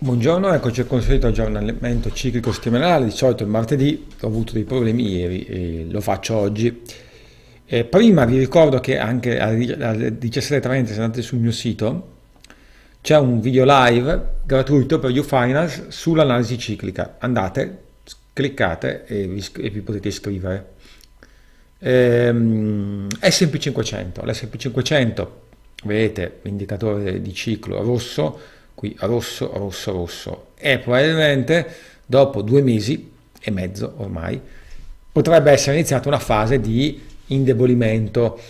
Buongiorno, eccoci al consueto aggiornamento ciclico settimanale, di solito il martedì, ho avuto dei problemi ieri e lo faccio oggi. Eh, prima vi ricordo che anche alle 17.30 se andate sul mio sito c'è un video live gratuito per YouFinance sull'analisi ciclica, andate, cliccate e vi, e vi potete iscrivere. Ehm, SP500, l'SP500, vedete l'indicatore di ciclo rosso, qui rosso, rosso, rosso e probabilmente dopo due mesi e mezzo ormai potrebbe essere iniziata una fase di indebolimento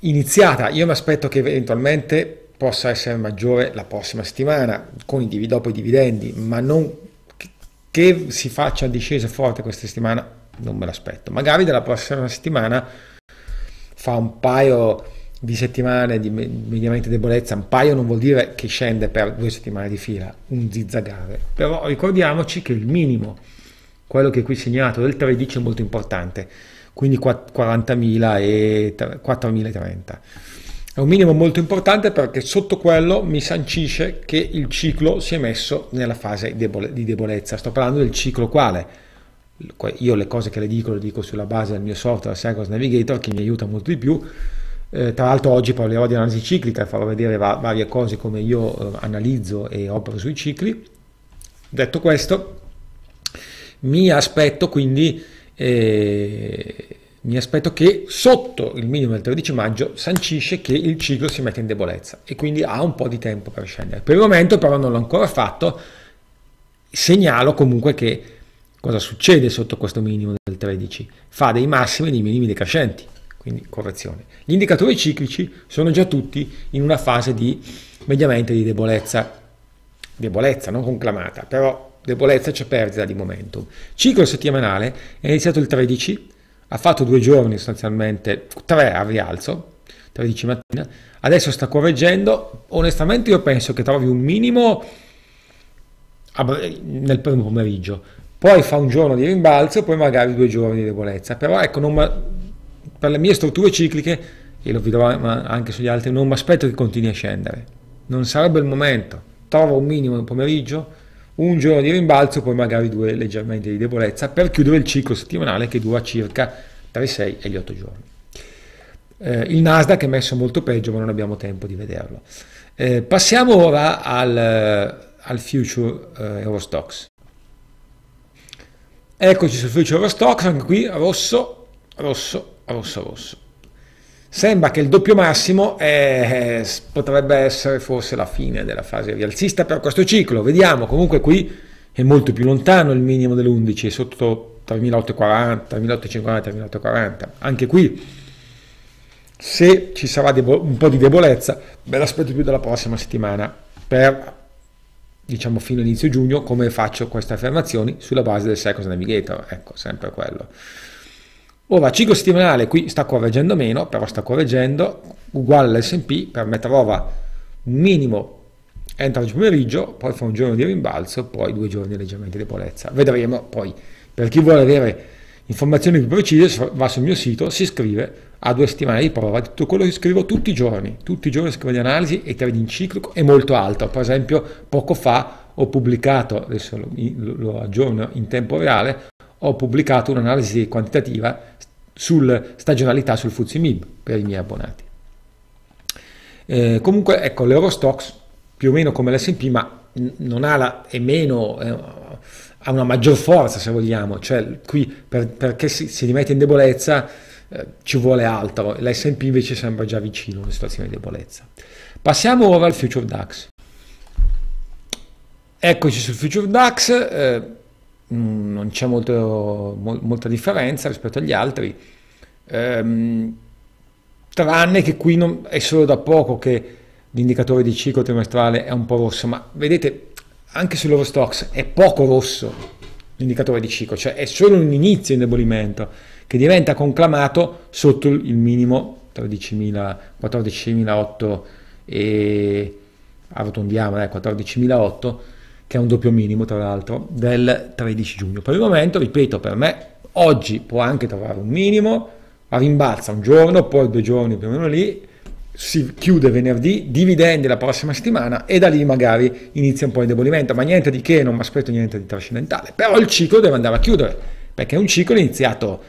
iniziata. Io mi aspetto che eventualmente possa essere maggiore la prossima settimana con i, dopo i dividendi, ma non che si faccia discese forte questa settimana, non me l'aspetto. Magari della prossima settimana fa un paio di settimane di mediamente debolezza, un paio non vuol dire che scende per due settimane di fila, un zizzagare, però ricordiamoci che il minimo, quello che qui segnalato del 13 è molto importante, quindi 40.000 e 4.030. È un minimo molto importante perché sotto quello mi sancisce che il ciclo si è messo nella fase di debolezza. Sto parlando del ciclo quale? Io le cose che le dico le dico sulla base del mio software Sergos Navigator che mi aiuta molto di più eh, tra l'altro oggi parlerò di analisi ciclica e farò vedere va- varie cose come io eh, analizzo e opero sui cicli. Detto questo, mi aspetto quindi eh, mi aspetto che sotto il minimo del 13 maggio sancisce che il ciclo si mette in debolezza e quindi ha un po' di tempo per scendere. Per il momento però non l'ho ancora fatto, segnalo comunque che cosa succede sotto questo minimo del 13? Fa dei massimi e dei minimi decrescenti quindi correzione. Gli indicatori ciclici sono già tutti in una fase di mediamente di debolezza, debolezza non conclamata, però debolezza c'è perdita di momentum. Ciclo settimanale è iniziato il 13, ha fatto due giorni sostanzialmente, tre a rialzo, 13 mattina, adesso sta correggendo, onestamente io penso che trovi un minimo nel primo pomeriggio, poi fa un giorno di rimbalzo, poi magari due giorni di debolezza, però ecco non per le mie strutture cicliche, e lo vedrò anche sugli altri, non mi aspetto che continui a scendere. Non sarebbe il momento. Trovo un minimo nel pomeriggio, un giorno di rimbalzo, poi magari due leggermente di debolezza, per chiudere il ciclo settimanale che dura circa tra i 6 e gli 8 giorni. Eh, il Nasdaq è messo molto peggio, ma non abbiamo tempo di vederlo. Eh, passiamo ora al, al future eh, Eurostox. Eccoci sul future Eurostox, anche qui rosso, rosso, rosso rosso. Sembra che il doppio massimo è, potrebbe essere forse la fine della fase rialzista per questo ciclo. Vediamo, comunque qui è molto più lontano il minimo dell'11, è sotto 3840, 3850, 3840. Anche qui se ci sarà un po' di debolezza, me l'aspetto più della prossima settimana per diciamo fino all'inizio giugno come faccio queste affermazioni sulla base del Second Navigator, ecco, sempre quello. Ora ciclo settimanale qui sta correggendo meno, però sta correggendo, uguale all'S&P per metà ora minimo entro il pomeriggio, poi fa un giorno di rimbalzo, poi due giorni leggermente di debolezza. Vedremo poi. Per chi vuole avere informazioni più precise va sul mio sito, si iscrive a due settimane di prova di tutto quello che scrivo tutti i giorni. Tutti i giorni scrivo di analisi e trading ciclico e molto altro. Per esempio poco fa ho pubblicato, adesso lo, lo aggiorno in tempo reale, ho pubblicato un'analisi quantitativa sul stagionalità sul Mib per i miei abbonati. Eh, comunque ecco l'Eurostox più o meno come l'S&P ma non ha la, è meno, eh, ha una maggior forza se vogliamo, cioè qui per, perché si, si, rimette in debolezza eh, ci vuole altro, l'S&P invece sembra già vicino a una situazione di debolezza. Passiamo ora al Future DAX. Eccoci sul Future DAX, eh, mm, non c'è molto, mo, molta differenza rispetto agli altri, ehm, tranne che qui non, è solo da poco che l'indicatore di ciclo trimestrale è un po' rosso, ma vedete anche sull'Eurostox è poco rosso l'indicatore di ciclo, cioè è solo un inizio indebolimento che diventa conclamato sotto il minimo 13.000, 14.008 e arrotondiamo, eh, 14.008 che è un doppio minimo tra l'altro del 13 giugno. Per il momento, ripeto, per me oggi può anche trovare un minimo, rimbalza un giorno, poi due giorni più o meno lì, si chiude venerdì, dividende la prossima settimana e da lì magari inizia un po' l'indebolimento, ma niente di che, non mi aspetto niente di trascendentale, però il ciclo deve andare a chiudere, perché è un ciclo iniziato,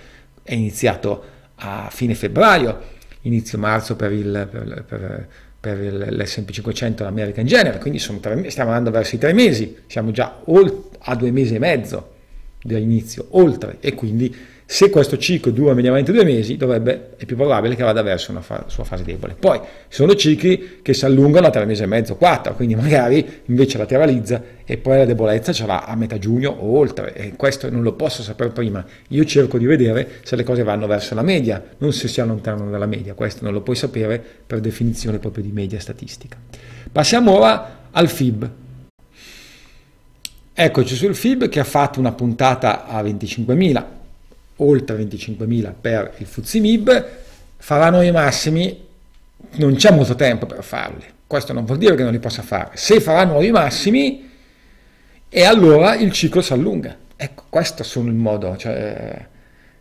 è iniziato a fine febbraio, inizio marzo per, il, per, per, per l'S&P 500 l'America in genere, quindi tre, stiamo andando verso i tre mesi, siamo già a due mesi e mezzo dall'inizio, oltre, e quindi se questo ciclo dura mediamente due mesi, dovrebbe, è più probabile che vada verso una fa sua fase debole. Poi ci sono cicli che si allungano a tre mesi e mezzo, quattro, quindi magari invece lateralizza e poi la debolezza ce l'ha a metà giugno o oltre, e questo non lo posso sapere prima. Io cerco di vedere se le cose vanno verso la media, non se si allontanano dalla media, questo non lo puoi sapere per definizione proprio di media statistica. Passiamo ora al FIB, Eccoci sul FIB che ha fatto una puntata a 25.000 oltre 25.000 per il FUZIMIB, faranno i massimi, non c'è molto tempo per farli. Questo non vuol dire che non li possa fare. Se farà nuovi massimi, e allora il ciclo si allunga. Ecco, questo sono il modo. Cioè,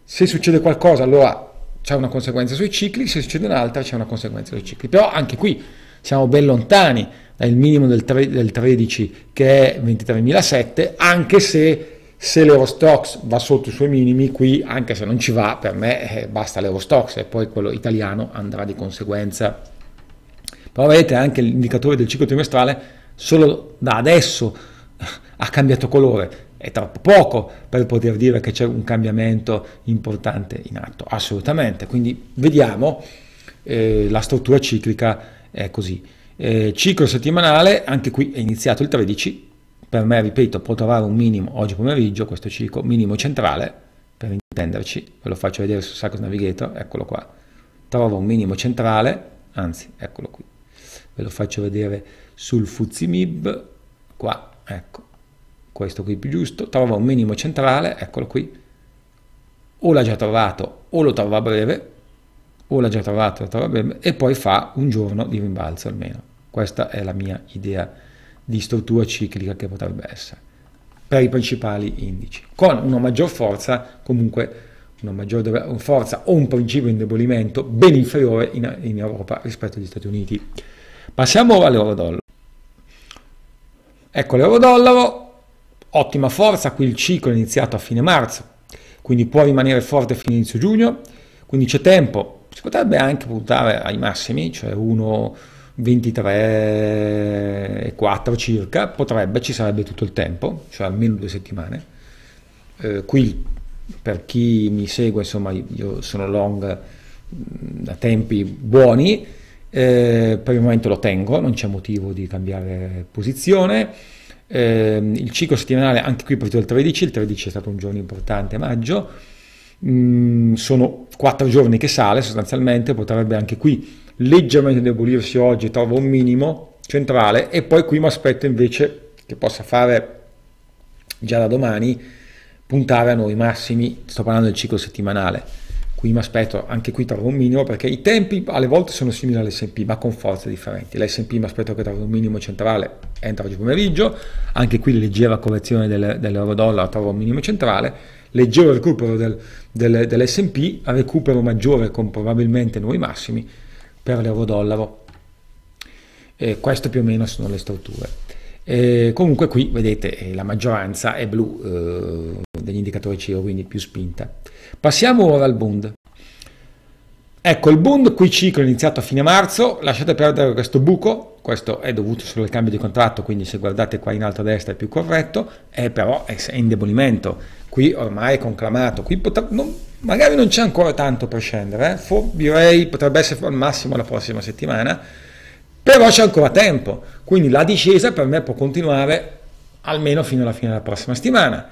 se succede qualcosa, allora c'è una conseguenza sui cicli, se succede un'altra, c'è una conseguenza sui cicli. Però anche qui siamo ben lontani dal minimo del, 3, del 13 che è 23.007, anche se se l'Eurostox va sotto i suoi minimi, qui anche se non ci va, per me eh, basta l'Eurostox e poi quello italiano andrà di conseguenza. Però vedete anche l'indicatore del ciclo trimestrale solo da adesso ha cambiato colore, è troppo poco per poter dire che c'è un cambiamento importante in atto, assolutamente. Quindi vediamo, eh, la struttura ciclica è così. Eh, ciclo settimanale, anche qui è iniziato il 13, per me, ripeto, può trovare un minimo oggi pomeriggio, questo ciclo, minimo centrale, per intenderci, ve lo faccio vedere su Sacros Navigator, eccolo qua, trova un minimo centrale, anzi, eccolo qui, ve lo faccio vedere sul Fuzzi Mib, qua, ecco, questo qui più giusto, trova un minimo centrale, eccolo qui, o l'ha già trovato o lo trova a breve, o l'ha già trovato, lo trova a breve, e poi fa un giorno di rimbalzo almeno. Questa è la mia idea di struttura ciclica che potrebbe essere per i principali indici, con una maggior forza, comunque una maggior forza o un principio di indebolimento ben inferiore in, in Europa rispetto agli Stati Uniti. Passiamo ora all'euro-dollaro. Ecco l'euro-dollaro, ottima forza, qui il ciclo è iniziato a fine marzo, quindi può rimanere forte fino inizio giugno, quindi c'è tempo, si potrebbe anche puntare ai massimi, cioè 1 23 e 4 circa, potrebbe, ci sarebbe tutto il tempo, cioè almeno due settimane. Eh, qui per chi mi segue, insomma, io sono long mm, da tempi buoni, eh, per il momento lo tengo, non c'è motivo di cambiare posizione. Eh, il ciclo settimanale, anche qui partito il 13, il 13 è stato un giorno importante, a maggio, mm, sono 4 giorni che sale sostanzialmente, potrebbe anche qui leggermente indebolirsi oggi, trovo un minimo centrale e poi qui mi aspetto invece che possa fare già da domani puntare a nuovi massimi, sto parlando del ciclo settimanale, qui mi aspetto, anche qui trovo un minimo perché i tempi alle volte sono simili all'S&P ma con forze differenti, l'S&P mi aspetto che trovi un minimo centrale entro oggi pomeriggio, anche qui leggera correzione del, dell'euro dollaro trovo un minimo centrale, leggero recupero del, del, dell'S&P, recupero maggiore con probabilmente nuovi massimi, per l'euro-dollaro. Eh, queste più o meno sono le strutture. Eh, comunque qui vedete la maggioranza è blu eh, degli indicatori CIO, quindi più spinta. Passiamo ora al Bund. Ecco, il Bund qui ciclo è iniziato a fine marzo, lasciate perdere questo buco, questo è dovuto solo al cambio di contratto, quindi se guardate qua in alto a destra è più corretto, è però è indebolimento, qui ormai è conclamato, qui potrà, non, magari non c'è ancora tanto per scendere, eh? For, direi potrebbe essere al massimo la prossima settimana, però c'è ancora tempo, quindi la discesa per me può continuare almeno fino alla fine della prossima settimana,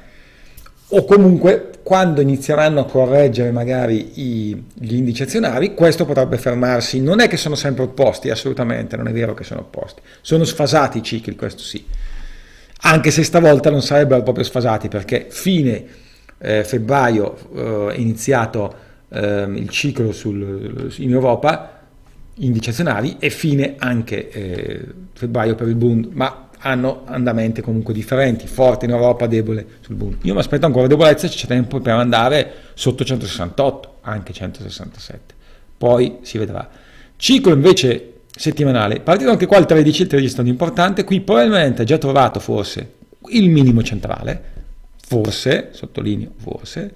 o comunque quando inizieranno a correggere magari i, gli indici azionari, questo potrebbe fermarsi, non è che sono sempre opposti, assolutamente, non è vero che sono opposti, sono sfasati i cicli, questo sì, anche se stavolta non sarebbero proprio sfasati perché fine eh, febbraio è eh, iniziato ehm, il ciclo sul, in Europa, indici azionari, e fine anche eh, febbraio per il Bund, ma hanno andamenti comunque differenti, forte in Europa, debole sul Bund. Io mi aspetto ancora debolezza, c'è tempo per andare sotto 168, anche 167, poi si vedrà. Ciclo invece settimanale, partito anche qua il 13, il 13 è stato importante, qui probabilmente ha già trovato forse il minimo centrale, forse, sottolineo forse,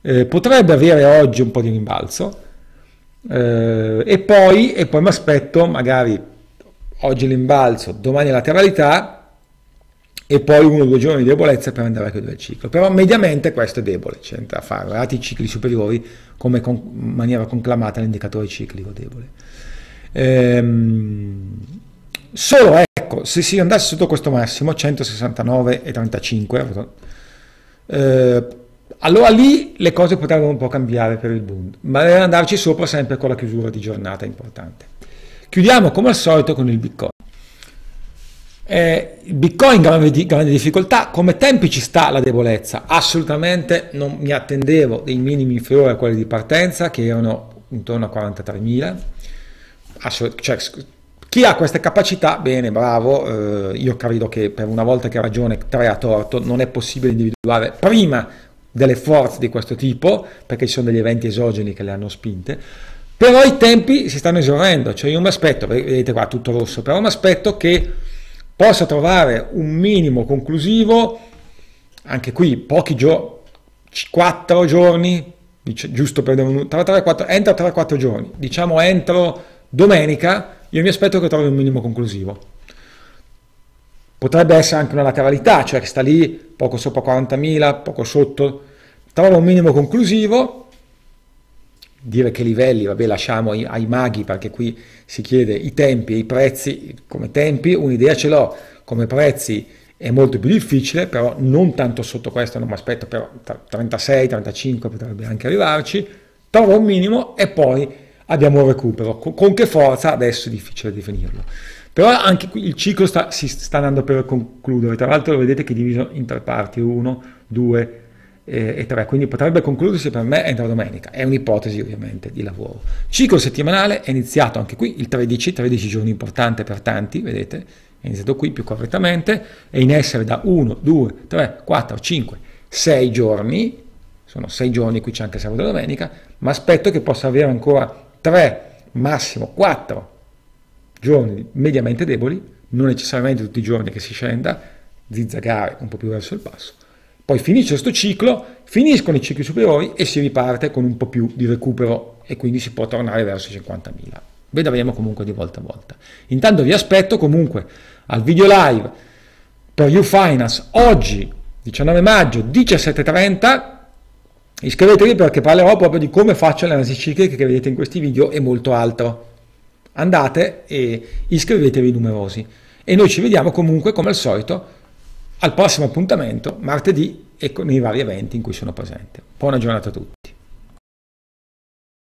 eh, potrebbe avere oggi un po' di rimbalzo eh, e poi, e poi mi aspetto magari oggi l'imbalzo, domani lateralità e poi uno o due giorni di debolezza per andare a chiudere il ciclo. Però mediamente questo è debole, c'entra a fare, i cicli superiori come con, in maniera conclamata l'indicatore ciclico debole. Ehm, solo ecco, se si andasse sotto questo massimo, 169,35, eh, allora lì le cose potrebbero un po' cambiare per il Bund, ma deve andarci sopra sempre con la chiusura di giornata importante. Chiudiamo come al solito con il Bitcoin. Eh, Bitcoin grande, grande difficoltà, come tempi ci sta la debolezza? Assolutamente non mi attendevo dei minimi inferiori a quelli di partenza che erano intorno a 43.000, cioè chi ha queste capacità, bene, bravo, eh, io credo che per una volta che ha ragione, tre ha torto, non è possibile individuare prima delle forze di questo tipo, perché ci sono degli eventi esogeni che le hanno spinte, però i tempi si stanno esaurendo, cioè io mi aspetto, vedete qua tutto rosso, però mi aspetto che possa trovare un minimo conclusivo, anche qui pochi giorni, 4 giorni, giusto per... Tra 3-4, entro 3-4 giorni, diciamo entro domenica, io mi aspetto che trovi un minimo conclusivo. Potrebbe essere anche una lateralità, cioè che sta lì poco sopra 40.000, poco sotto. Trova un minimo conclusivo. Dire che livelli, vabbè, lasciamo ai, ai maghi perché qui si chiede i tempi e i prezzi. Come tempi, un'idea ce l'ho, come prezzi è molto più difficile, però non tanto sotto questo, non mi aspetto, però 36, 35 potrebbe anche arrivarci, trova un minimo e poi abbiamo un recupero. Con, con che forza adesso è difficile definirlo. Però anche qui il ciclo sta, si sta andando per concludere, tra l'altro lo vedete che è diviso in tre parti, uno, due eh, e tre. quindi potrebbe concludersi per me entro domenica, è un'ipotesi ovviamente di lavoro. Ciclo settimanale è iniziato anche qui il 13, 13 giorni importante per tanti, vedete, è iniziato qui più correttamente, è in essere da 1, 2, 3, 4, 5, 6 giorni, sono 6 giorni, qui c'è anche sabato e domenica, ma aspetto che possa avere ancora 3, massimo 4 giorni mediamente deboli, non necessariamente tutti i giorni che si scenda, zigzagare un po' più verso il basso. Poi finisce questo ciclo, finiscono i cicli superiori e si riparte con un po' più di recupero e quindi si può tornare verso i 50.000. Vedremo comunque di volta a volta. Intanto vi aspetto comunque al video live per YouFinance oggi 19 maggio 17.30 Iscrivetevi perché parlerò proprio di come faccio l'analisi ciclica che vedete in questi video e molto altro. Andate e iscrivetevi numerosi. E noi ci vediamo comunque, come al solito, al prossimo appuntamento, martedì, e con i vari eventi in cui sono presente. Buona giornata a tutti.